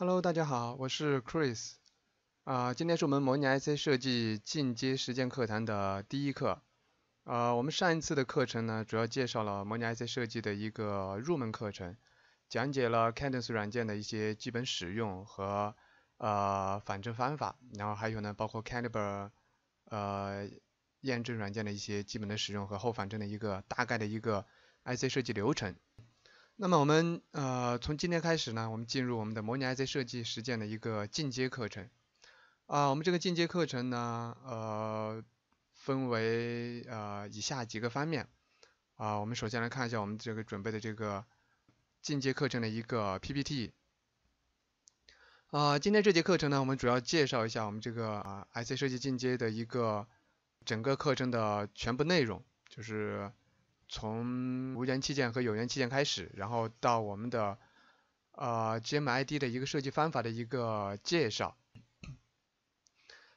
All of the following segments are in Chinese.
Hello，大家好，我是 Chris，啊，今天是我们模拟 IC 设计进阶实践课堂的第一课，啊，我们上一次的课程呢，主要介绍了模拟 IC 设计的一个入门课程，讲解了 Cadence 软件的一些基本使用和呃仿真方法，然后还有呢包括 Caliber 呃验证软件的一些基本的使用和后仿真的一个大概的一个 IC 设计流程。那么我们呃从今天开始呢，我们进入我们的模拟 IC 设计实践的一个进阶课程啊。我们这个进阶课程呢，呃分为呃以下几个方面啊。我们首先来看一下我们这个准备的这个进阶课程的一个 PPT 啊。今天这节课程呢，我们主要介绍一下我们这个啊 IC 设计进阶的一个整个课程的全部内容，就是。从无源器件和有源器件开始，然后到我们的呃 GmId 的一个设计方法的一个介绍，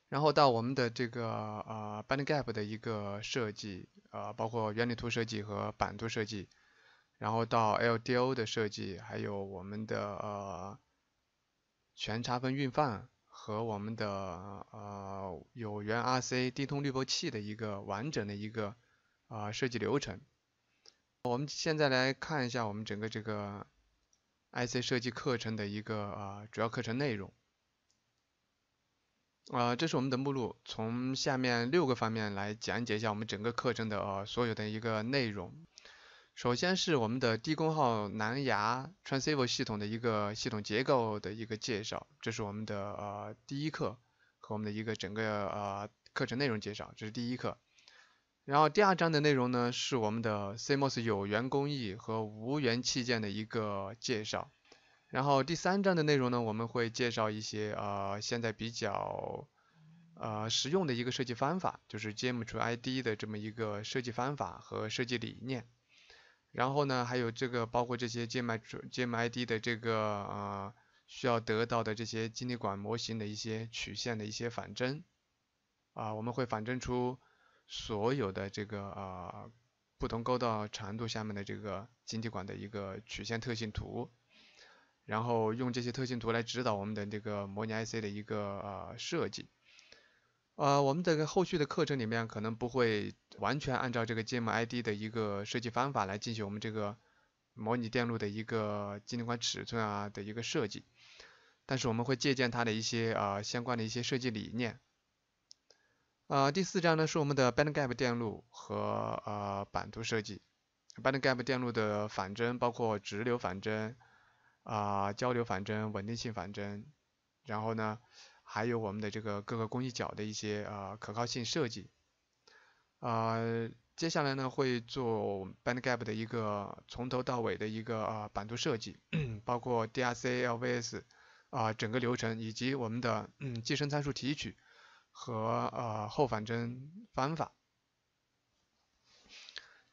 然后到我们的这个呃 Bandgap 的一个设计，呃包括原理图设计和版图设计，然后到 LDO 的设计，还有我们的呃全差分运放和我们的呃有源 RC 低通滤波器的一个完整的一个啊设计流程。我们现在来看一下我们整个这个 IC 设计课程的一个呃主要课程内容。呃，这是我们的目录，从下面六个方面来讲解一下我们整个课程的所有的一个内容。首先是我们的低功耗蓝牙 transceiver 系统的一个系统结构的一个介绍，这是我们的呃第一课和我们的一个整个呃课程内容介绍，这是第一课。然后第二章的内容呢，是我们的 CMOS 有源工艺和无源器件的一个介绍。然后第三章的内容呢，我们会介绍一些啊现在比较啊实用的一个设计方法，就是 JAM 出 ID 的这么一个设计方法和设计理念。然后呢，还有这个包括这些 JAM 出 JAM ID 的这个啊需要得到的这些晶体管模型的一些曲线的一些仿真啊，我们会仿真出。所有的这个呃不同沟道长度下面的这个晶体管的一个曲线特性图，然后用这些特性图来指导我们的这个模拟 IC 的一个呃设计。呃，我们这个后续的课程里面可能不会完全按照这个 g m I-D 的一个设计方法来进行我们这个模拟电路的一个晶体管尺寸啊的一个设计，但是我们会借鉴它的一些呃相关的一些设计理念。呃，第四章呢是我们的 bandgap 电路和呃版图设计，bandgap 电路的仿真包括直流仿真，啊交流仿真，稳定性仿真，然后呢还有我们的这个各个工艺角的一些呃可靠性设计，啊接下来呢会做 bandgap 的一个从头到尾的一个啊版图设计，包括 DRC、LVS，啊整个流程以及我们的嗯寄生参数提取。和呃后反针方法。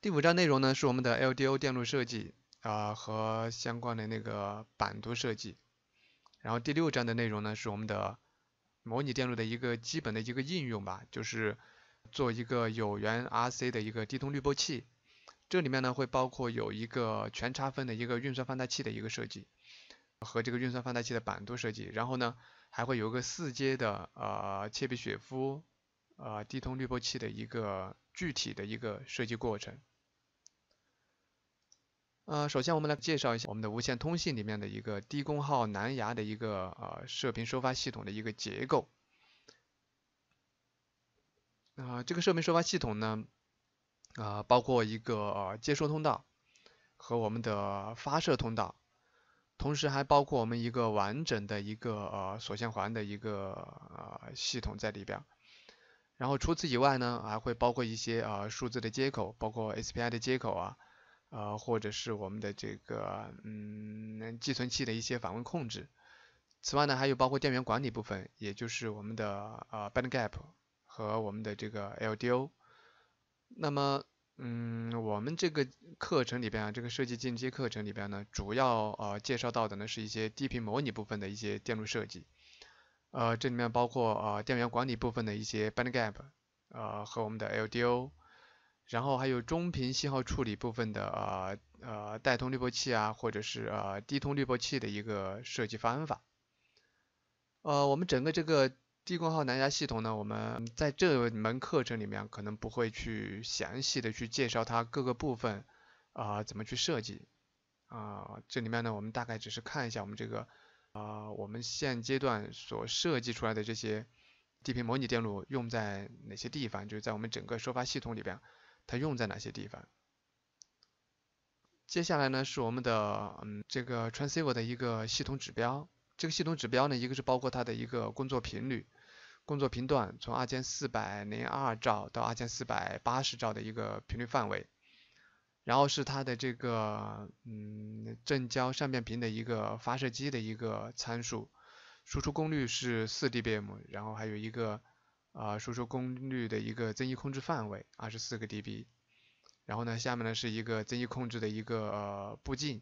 第五章内容呢是我们的 LDO 电路设计啊和相关的那个板图设计。然后第六章的内容呢是我们的模拟电路的一个基本的一个应用吧，就是做一个有源 RC 的一个低通滤波器。这里面呢会包括有一个全差分的一个运算放大器的一个设计和这个运算放大器的板图设计。然后呢。还会有个四阶的呃切比雪夫呃低通滤波器的一个具体的一个设计过程。呃，首先我们来介绍一下我们的无线通信里面的一个低功耗蓝牙的一个呃射频收发系统的一个结构。啊，这个射频收发系统呢，啊包括一个接收通道和我们的发射通道。同时还包括我们一个完整的一个呃锁相环的一个呃系统在里边，然后除此以外呢，还会包括一些啊数字的接口，包括 SPI 的接口啊，呃或者是我们的这个嗯寄存器的一些访问控制。此外呢，还有包括电源管理部分，也就是我们的呃 bandgap 和我们的这个 LDO。那么嗯，我们这个。课程里边啊，这个设计进阶课程里边呢，主要呃介绍到的呢是一些低频模拟部分的一些电路设计，呃，这里面包括呃电源管理部分的一些 bandgap，呃和我们的 LDO，然后还有中频信号处理部分的呃呃带通滤波器啊，或者是呃低通滤波器的一个设计方法，呃，我们整个这个低功耗蓝牙系统呢，我们在这门课程里面可能不会去详细的去介绍它各个部分。啊，怎么去设计？啊，这里面呢，我们大概只是看一下我们这个，啊，我们现阶段所设计出来的这些地平模拟电路用在哪些地方，就是在我们整个收发系统里边，它用在哪些地方。接下来呢是我们的，嗯，这个 transceiver 的一个系统指标。这个系统指标呢，一个是包括它的一个工作频率，工作频段从2402兆到2480兆的一个频率范围。然后是它的这个嗯正交上变频的一个发射机的一个参数，输出功率是四 dBm，然后还有一个啊输出功率的一个增益控制范围二十四个 dB，然后呢下面呢是一个增益控制的一个步进，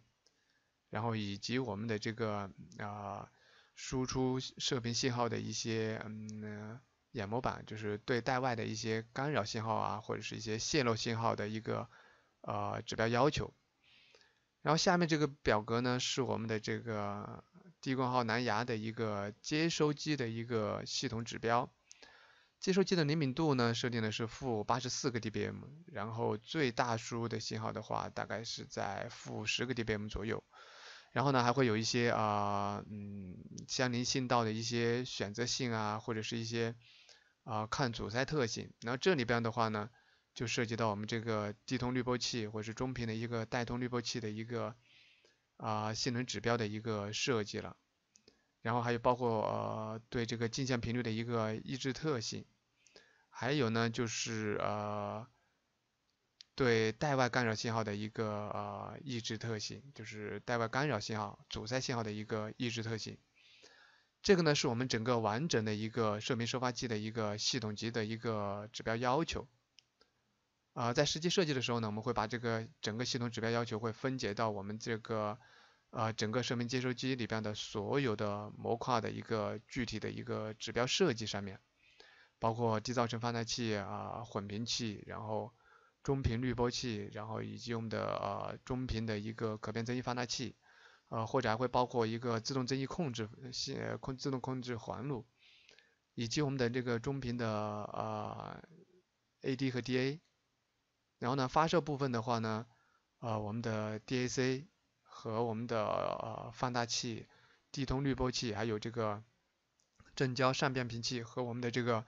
然后以及我们的这个啊输出射频信号的一些嗯掩模板，就是对带外的一些干扰信号啊或者是一些泄漏信号的一个。呃，指标要求。然后下面这个表格呢，是我们的这个低功耗蓝牙的一个接收机的一个系统指标。接收机的灵敏度呢，设定的是负八十四个 dBm。然后最大输入的信号的话，大概是在负十个 dBm 左右。然后呢，还会有一些啊，嗯，相邻信道的一些选择性啊，或者是一些啊，抗阻塞特性。然后这里边的话呢，就涉及到我们这个低通滤波器，或者是中频的一个带通滤波器的一个啊性能指标的一个设计了，然后还有包括呃对这个镜像频率的一个抑制特性，还有呢就是呃对带外干扰信号的一个呃抑制特性，就是带外干扰信号、阻塞信号的一个抑制特性。这个呢是我们整个完整的一个射频收发机的一个系统级的一个指标要求。啊，在实际设计的时候呢，我们会把这个整个系统指标要求会分解到我们这个呃整个射频接收机里边的所有的模块的一个具体的一个指标设计上面，包括低噪声放大器啊、混频器，然后中频滤波器，然后以及我们的呃中频的一个可变增益放大器，呃或者还会包括一个自动增益控制系控自动控制环路，以及我们的这个中频的呃 AD 和 DA。然后呢，发射部分的话呢，呃，我们的 DAC 和我们的呃放大器、地通滤波器，还有这个正交上变频器和我们的这个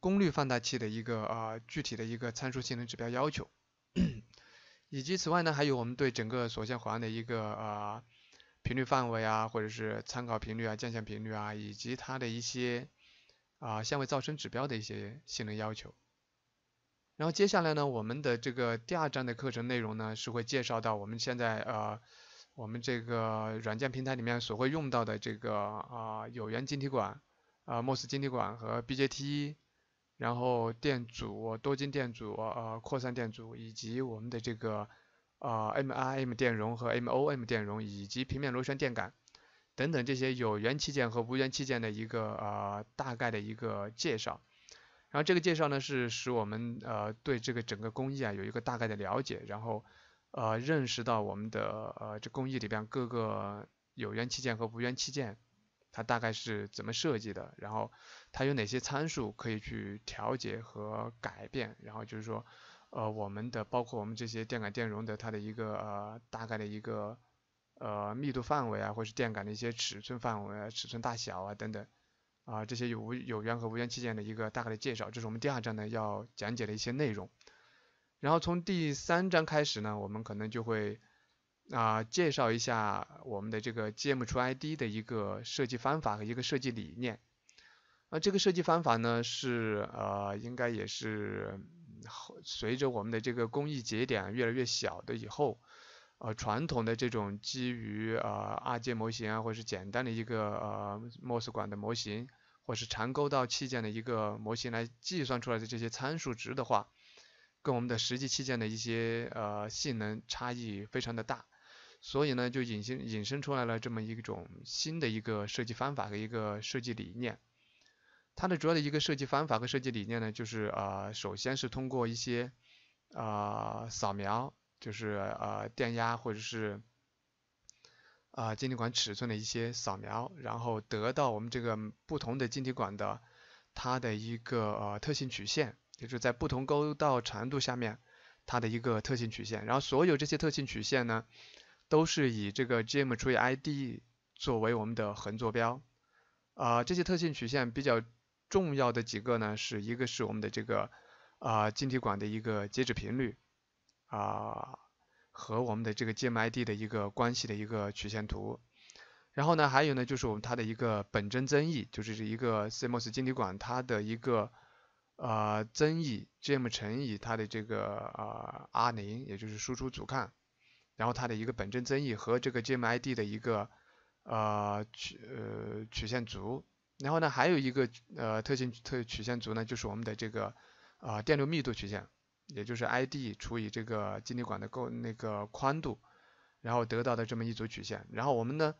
功率放大器的一个啊具体的一个参数性能指标要求，以及此外呢，还有我们对整个锁相环的一个呃频率范围啊，或者是参考频率啊、降线频率啊，以及它的一些啊相位噪声指标的一些性能要求。然后接下来呢，我们的这个第二章的课程内容呢，是会介绍到我们现在呃，我们这个软件平台里面所会用到的这个啊有源晶体管啊 MOS 晶体管和 BJT，然后电阻多晶电阻呃扩散电阻以及我们的这个啊 MIM 电容和 MOM 电容以及平面螺旋电感等等这些有源器件和无源器件的一个呃大概的一个介绍。然后这个介绍呢，是使我们呃对这个整个工艺啊有一个大概的了解，然后呃认识到我们的呃这工艺里边各个有源器件和无源器件，它大概是怎么设计的，然后它有哪些参数可以去调节和改变，然后就是说呃我们的包括我们这些电感、电容的它的一个呃大概的一个呃密度范围啊，或是电感的一些尺寸范围、啊、尺寸大小啊等等。啊，这些有无有源和无源器件的一个大概的介绍，这是我们第二章呢要讲解的一些内容。然后从第三章开始呢，我们可能就会啊介绍一下我们的这个 Gm 出 ID 的一个设计方法和一个设计理念。啊，这个设计方法呢是呃应该也是随着我们的这个工艺节点越来越小的以后。呃，传统的这种基于呃二阶模型啊，或者是简单的一个呃 mos 管的模型，或是长沟道器件的一个模型来计算出来的这些参数值的话，跟我们的实际器件的一些呃性能差异非常的大，所以呢，就引申引申出来了这么一种新的一个设计方法和一个设计理念。它的主要的一个设计方法和设计理念呢，就是呃，首先是通过一些啊扫描。就是呃电压或者是啊晶体管尺寸的一些扫描，然后得到我们这个不同的晶体管的它的一个呃特性曲线，就是在不同沟道长度下面它的一个特性曲线。然后所有这些特性曲线呢，都是以这个 Gm 除以 Id 作为我们的横坐标。啊，这些特性曲线比较重要的几个呢，是一个是我们的这个啊晶体管的一个截止频率。啊，和我们的这个 gmid 的一个关系的一个曲线图，然后呢，还有呢就是我们它的一个本征增益，就是一个 CMOS 晶体管它的一个呃增益 gm 乘以它的这个呃 r0，也就是输出阻抗，然后它的一个本征增益和这个 gmid 的一个呃曲呃曲线组，然后呢还有一个呃特性特曲线组呢就是我们的这个啊电流密度曲线。也就是 I D 除以这个晶体管的构那个宽度，然后得到的这么一组曲线。然后我们呢，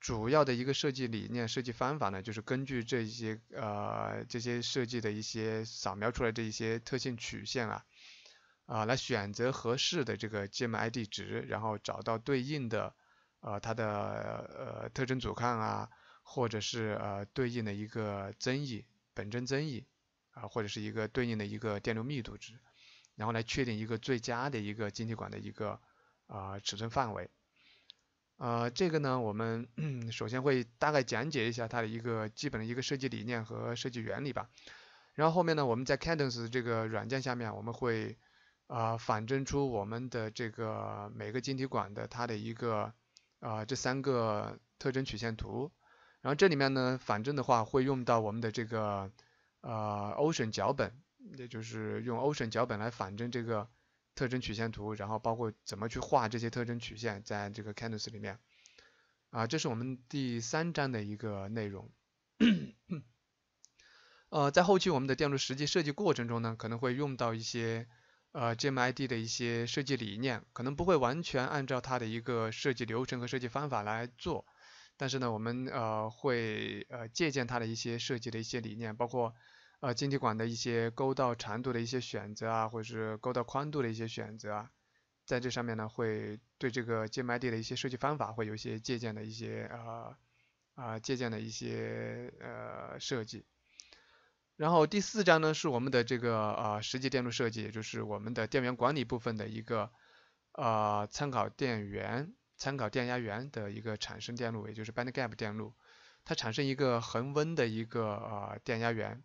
主要的一个设计理念、设计方法呢，就是根据这些呃这些设计的一些扫描出来这一些特性曲线啊，啊来选择合适的这个 g M I D 值，然后找到对应的呃它的呃特征阻抗啊，或者是呃对应的一个增益本征增益啊，或者是一个对应的一个电流密度值。然后来确定一个最佳的一个晶体管的一个啊尺寸范围，呃，这个呢，我们 首先会大概讲解一下它的一个基本的一个设计理念和设计原理吧。然后后面呢，我们在 Cadence 这个软件下面，我们会啊仿真出我们的这个每个晶体管的它的一个啊这三个特征曲线图。然后这里面呢，仿真的话会用到我们的这个啊 Ocean 脚本。也就是用 Ocean 脚本来仿真这个特征曲线图，然后包括怎么去画这些特征曲线，在这个 c a d e a s 里面啊，这是我们第三章的一个内容。呃，在后期我们的电路实际设计过程中呢，可能会用到一些呃 GmID 的一些设计理念，可能不会完全按照它的一个设计流程和设计方法来做，但是呢，我们呃会呃借鉴它的一些设计的一些理念，包括。呃，晶体管的一些沟道长度的一些选择啊，或者是沟道宽度的一些选择啊，在这上面呢，会对这个 g m i 地的一些设计方法会有一些借鉴的一些呃啊，借鉴的一些呃设计。然后第四章呢，是我们的这个呃实际电路设计，也就是我们的电源管理部分的一个啊参考电源、参考电压源的一个产生电路，也就是 bandgap 电路，它产生一个恒温的一个呃电压源。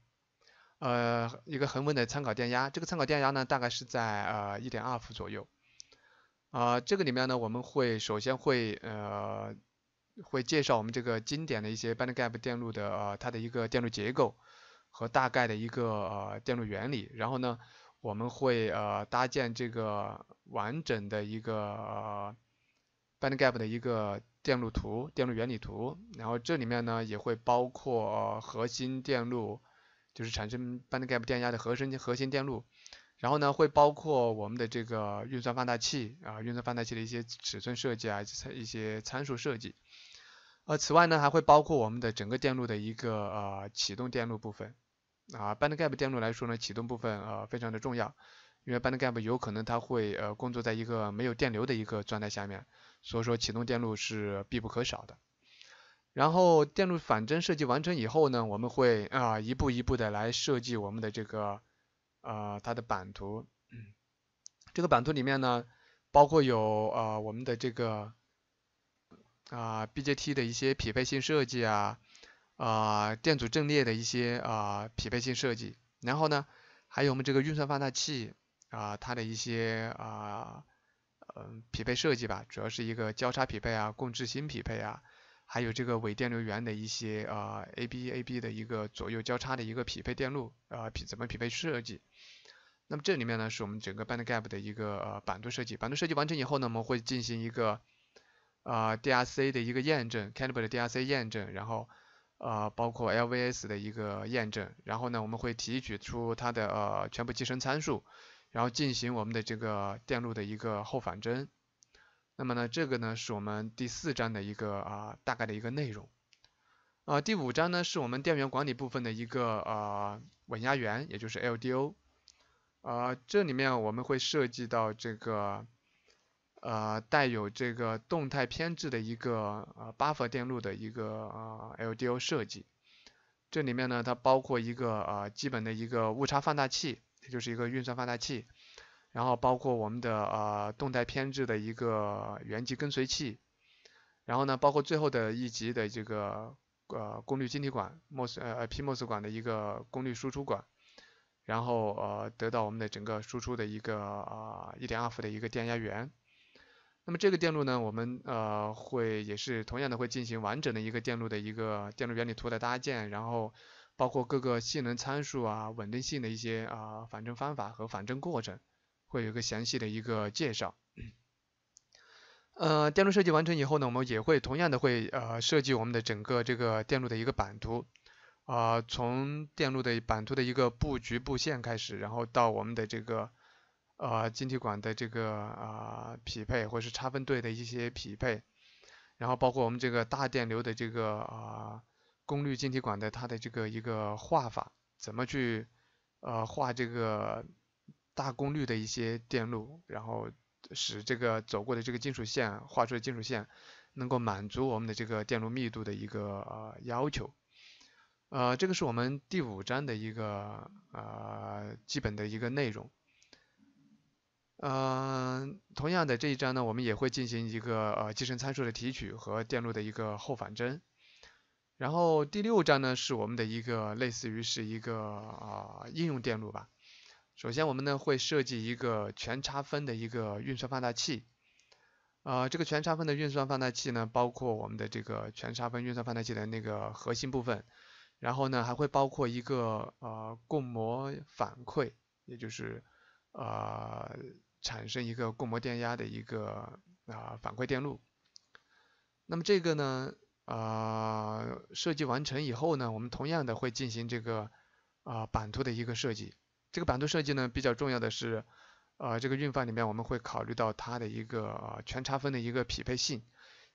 呃，一个恒温的参考电压，这个参考电压呢，大概是在呃一点二伏左右。啊，这个里面呢，我们会首先会呃，会介绍我们这个经典的一些 bandgap 电路的呃它的一个电路结构和大概的一个呃电路原理。然后呢，我们会呃搭建这个完整的一个 bandgap 的一个电路图、电路原理图。然后这里面呢，也会包括核心电路。就是产生 bandgap 电压的核心核心电路，然后呢，会包括我们的这个运算放大器啊，运算放大器的一些尺寸设计啊，一些参数设计。呃，此外呢，还会包括我们的整个电路的一个呃启动电路部分。啊，bandgap 电路来说呢，启动部分呃非常的重要，因为 bandgap 有可能它会呃工作在一个没有电流的一个状态下面，所以说启动电路是必不可少的。然后电路仿真设计完成以后呢，我们会啊一步一步的来设计我们的这个啊它的版图。这个版图里面呢，包括有啊我们的这个啊 BJT 的一些匹配性设计啊，啊电阻阵列的一些啊匹配性设计。然后呢，还有我们这个运算放大器啊它的一些啊嗯匹配设计吧，主要是一个交叉匹配啊，共质心匹配啊。还有这个伪电流源的一些呃 a B A B 的一个左右交叉的一个匹配电路，呃匹怎么匹配设计？那么这里面呢，是我们整个 bandgap 的一个呃版图设计。版图设计完成以后呢，我们会进行一个啊 DRC 的一个验证 c a d i b c e 的 DRC 验证，然后呃包括 LVS 的一个验证，然后呢，我们会提取出它的呃全部寄生参数，然后进行我们的这个电路的一个后仿真。那么呢，这个呢是我们第四章的一个啊大概的一个内容，啊第五章呢是我们电源管理部分的一个啊稳压源，也就是 LDO，啊这里面我们会涉及到这个呃带有这个动态偏置的一个呃巴 r 电路的一个呃 LDO 设计，这里面呢它包括一个啊基本的一个误差放大器，也就是一个运算放大器。然后包括我们的呃动态偏置的一个原级跟随器，然后呢包括最后的一级的这个呃功率晶体管 mos 呃 pmos 管的一个功率输出管，然后呃得到我们的整个输出的一个啊1.2伏的一个电压源。那么这个电路呢，我们呃会也是同样的会进行完整的一个电路的一个电路原理图的搭建，然后包括各个性能参数啊稳定性的一些啊仿真方法和仿真过程。会有一个详细的一个介绍，呃，电路设计完成以后呢，我们也会同样的会呃设计我们的整个这个电路的一个版图，啊，从电路的版图的一个布局布线开始，然后到我们的这个呃晶体管的这个啊匹配，或者是差分对的一些匹配，然后包括我们这个大电流的这个啊功率晶体管的它的这个一个画法，怎么去呃画这个。大功率的一些电路，然后使这个走过的这个金属线画出的金属线能够满足我们的这个电路密度的一个要求。呃，这个是我们第五章的一个呃基本的一个内容。嗯，同样的这一章呢，我们也会进行一个呃计算参数的提取和电路的一个后反真。然后第六章呢，是我们的一个类似于是一个呃应用电路吧。首先，我们呢会设计一个全差分的一个运算放大器，啊，这个全差分的运算放大器呢，包括我们的这个全差分运算放大器的那个核心部分，然后呢还会包括一个呃共模反馈，也就是呃产生一个共模电压的一个啊反馈电路。那么这个呢啊设计完成以后呢，我们同样的会进行这个啊版图的一个设计。这个版图设计呢，比较重要的是，呃，这个运放里面我们会考虑到它的一个全差分的一个匹配性，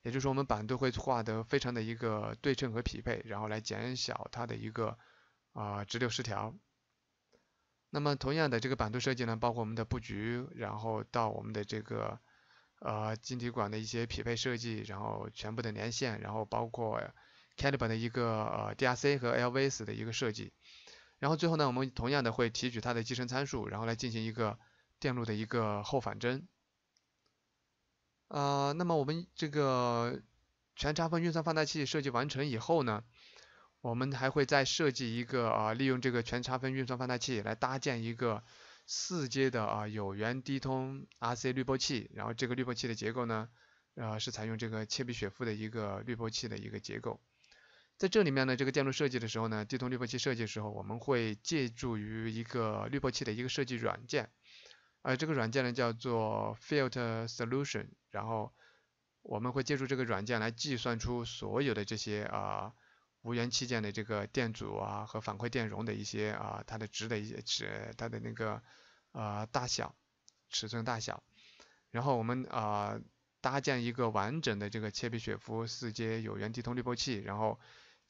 也就是说我们版图会画得非常的一个对称和匹配，然后来减小它的一个啊直流失调。那么同样的这个版图设计呢，包括我们的布局，然后到我们的这个呃晶体管的一些匹配设计，然后全部的连线，然后包括 c a d 版的一个呃 DRC 和 LVS 的一个设计。然后最后呢，我们同样的会提取它的寄生参数，然后来进行一个电路的一个后反针。啊，那么我们这个全差分运算放大器设计完成以后呢，我们还会再设计一个啊，利用这个全差分运算放大器来搭建一个四阶的啊有源低通 RC 滤波器。然后这个滤波器的结构呢，呃是采用这个切比雪夫的一个滤波器的一个结构。在这里面呢，这个电路设计的时候呢，地通滤波器设计的时候，我们会借助于一个滤波器的一个设计软件，呃，这个软件呢叫做 Filter Solution，然后我们会借助这个软件来计算出所有的这些啊无源器件的这个电阻啊和反馈电容的一些啊它的值的一些值，它的那个啊大小尺寸大小，然后我们啊搭建一个完整的这个切比雪夫四阶有源地通滤波器，然后。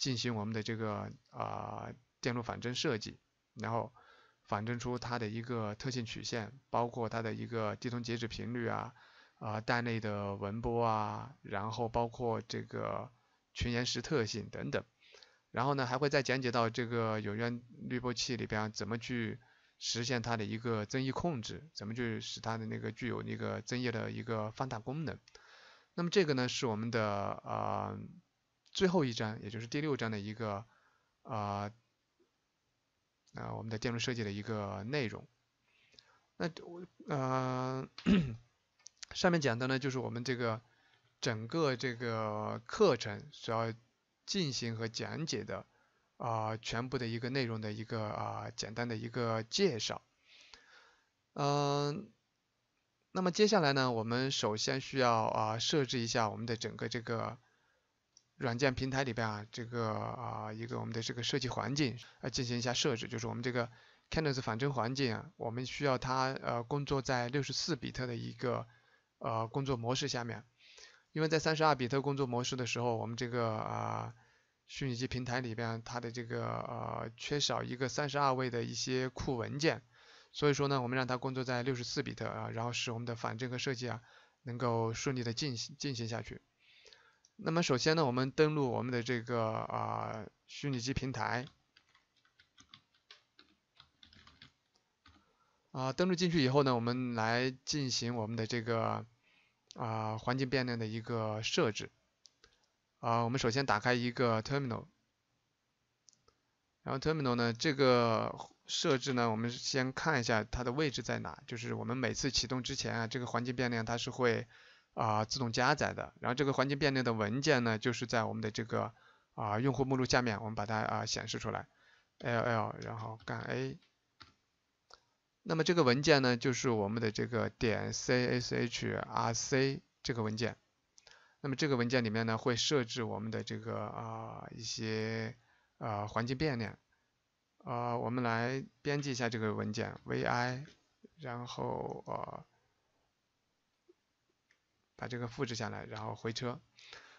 进行我们的这个啊电路仿真设计，然后仿真出它的一个特性曲线，包括它的一个低通截止频率啊，啊带内的纹波啊，然后包括这个群延时特性等等。然后呢，还会再讲解到这个有源滤波器里边怎么去实现它的一个增益控制，怎么去使它的那个具有那个增益的一个放大功能。那么这个呢是我们的啊。最后一章，也就是第六章的一个啊啊，我们的电路设计的一个内容。那我嗯，上面讲的呢，就是我们这个整个这个课程所要进行和讲解的啊，全部的一个内容的一个啊，简单的一个介绍。嗯，那么接下来呢，我们首先需要啊，设置一下我们的整个这个。软件平台里边啊，这个啊一个我们的这个设计环境啊进行一下设置，就是我们这个 c a n d i s e 仿真环境啊，我们需要它呃工作在六十四比特的一个呃工作模式下面，因为在三十二比特工作模式的时候，我们这个啊虚拟机平台里边它的这个呃缺少一个三十二位的一些库文件，所以说呢，我们让它工作在六十四比特啊，然后使我们的仿真和设计啊能够顺利的进行进行下去。那么首先呢，我们登录我们的这个啊虚拟机平台，啊登录进去以后呢，我们来进行我们的这个啊环境变量的一个设置，啊我们首先打开一个 terminal，然后 terminal 呢这个设置呢，我们先看一下它的位置在哪，就是我们每次启动之前啊这个环境变量它是会。啊，自动加载的。然后这个环境变量的文件呢，就是在我们的这个啊用户目录下面，我们把它啊显示出来，ll，然后干 a。那么这个文件呢，就是我们的这个点 cshrc 这个文件。那么这个文件里面呢，会设置我们的这个啊一些啊环境变量啊。我们来编辑一下这个文件 vi，然后啊。把这个复制下来，然后回车。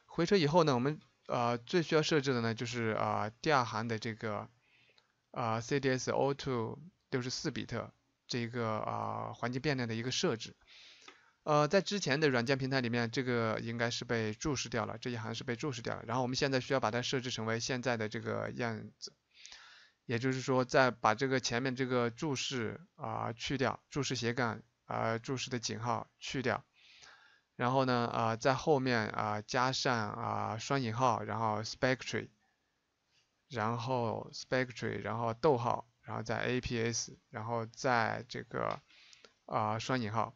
回车以后呢，我们呃最需要设置的呢就是啊第二行的这个啊 CDSO2 六十四比特这个啊环境变量的一个设置。呃，在之前的软件平台里面，这个应该是被注释掉了，这一行是被注释掉了。然后我们现在需要把它设置成为现在的这个样子，也就是说，在把这个前面这个注释啊去掉，注释斜杠啊注释的井号去掉。然后呢，呃，在后面啊加上啊双引号，然后 spectre，然后 spectre，然后逗号，然后在 APS，然后在这个啊双引号。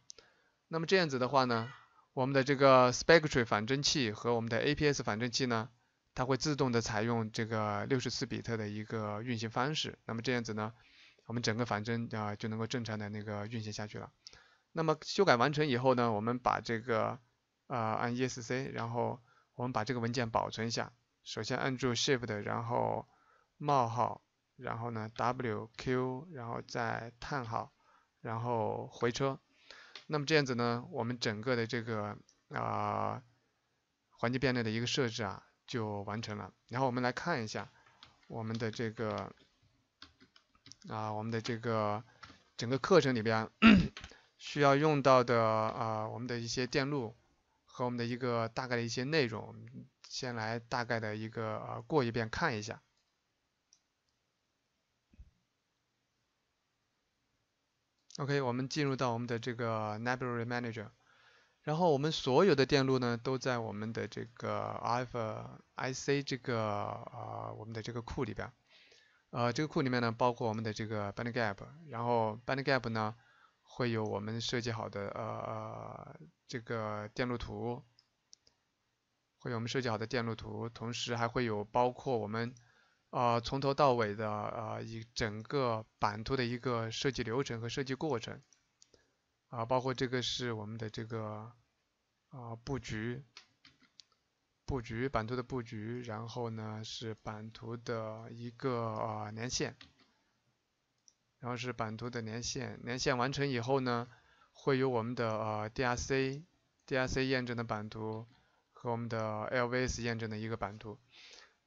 那么这样子的话呢，我们的这个 spectre 仿真器和我们的 APS 仿真器呢，它会自动的采用这个六十四比特的一个运行方式。那么这样子呢，我们整个仿真啊就能够正常的那个运行下去了。那么修改完成以后呢，我们把这个啊按 ESC，然后我们把这个文件保存一下。首先按住 Shift，然后冒号，然后呢 WQ，然后再叹号，然后回车。那么这样子呢，我们整个的这个啊环境变量的一个设置啊就完成了。然后我们来看一下我们的这个啊我们的这个整个课程里边。需要用到的啊，我们的一些电路和我们的一个大概的一些内容，先来大概的一个呃过一遍看一下。OK，我们进入到我们的这个 Library Manager，然后我们所有的电路呢都在我们的这个 RFIC 这个啊我们的这个库里边。呃，这个库里面呢包括我们的这个 Bandgap，然后 Bandgap 呢。会有我们设计好的呃这个电路图，会有我们设计好的电路图，同时还会有包括我们啊从头到尾的啊一整个版图的一个设计流程和设计过程，啊包括这个是我们的这个啊布局，布局版图的布局，然后呢是版图的一个啊连线。然后是版图的连线，连线完成以后呢，会有我们的呃 DRC，DRC 验证的版图和我们的 LVS 验证的一个版图，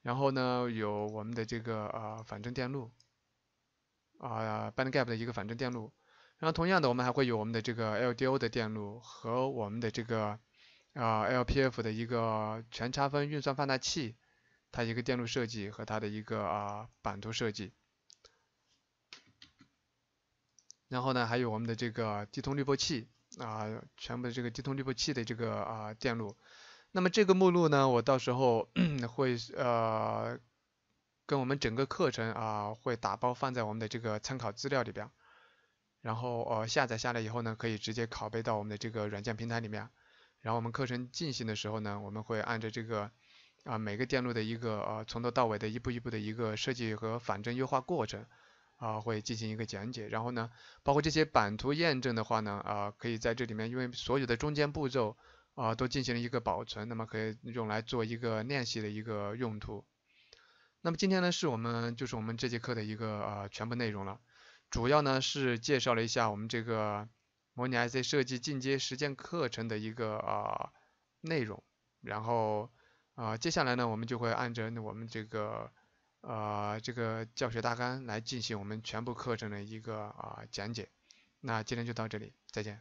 然后呢有我们的这个呃反正电路，啊 bandgap 的一个反正电路，然后同样的我们还会有我们的这个 LDO 的电路和我们的这个啊 LPF 的一个全差分运算放大器，它一个电路设计和它的一个啊版图设计。然后呢，还有我们的这个低通滤波器啊，全部的这个低通滤波器的这个啊电路。那么这个目录呢，我到时候 会呃跟我们整个课程啊会打包放在我们的这个参考资料里边。然后呃下载下来以后呢，可以直接拷贝到我们的这个软件平台里面。然后我们课程进行的时候呢，我们会按照这个啊每个电路的一个呃从头到尾的一步一步的一个设计和仿真优化过程。啊，会进行一个讲解，然后呢，包括这些版图验证的话呢，啊，可以在这里面，因为所有的中间步骤啊都进行了一个保存，那么可以用来做一个练习的一个用途。那么今天呢，是我们就是我们这节课的一个呃全部内容了，主要呢是介绍了一下我们这个模拟 IC 设计进阶实践课程的一个呃内容，然后啊，接下来呢，我们就会按照我们这个。呃，这个教学大纲来进行我们全部课程的一个啊讲解。那今天就到这里，再见。